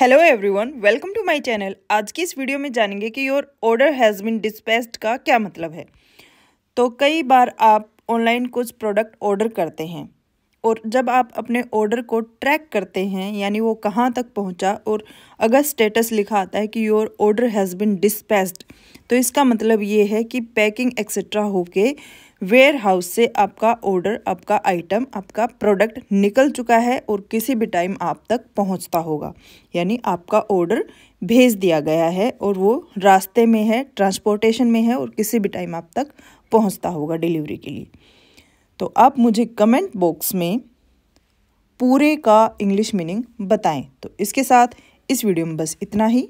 hello everyone welcome to my channel आज की इस वीडियो में जानेंगे कि your order has been dispatched का क्या मतलब है तो कई बार आप ऑनलाइन कुछ प्रोडक्ट ऑर्डर करते हैं और जब आप अपने ऑर्डर को ट्रैक करते हैं यानी वो कहाँ तक पहुँचा और अगर स्टेटस लिखा आता है कि your order has been dispatched तो इसका मतलब ये है कि पैकिंग एक्सेट्रा होके वेयर हाउस से आपका ऑर्डर आपका आइटम आपका प्रोडक्ट निकल चुका है और किसी भी टाइम आप तक पहुंचता होगा यानी आपका ऑर्डर भेज दिया गया है और वो रास्ते में है ट्रांसपोर्टेशन में है और किसी भी टाइम आप तक पहुंचता होगा डिलीवरी के लिए तो आप मुझे कमेंट बॉक्स में पूरे का इंग्लिश मीनिंग बताएं तो इसके साथ इस वीडियो में बस इतना ही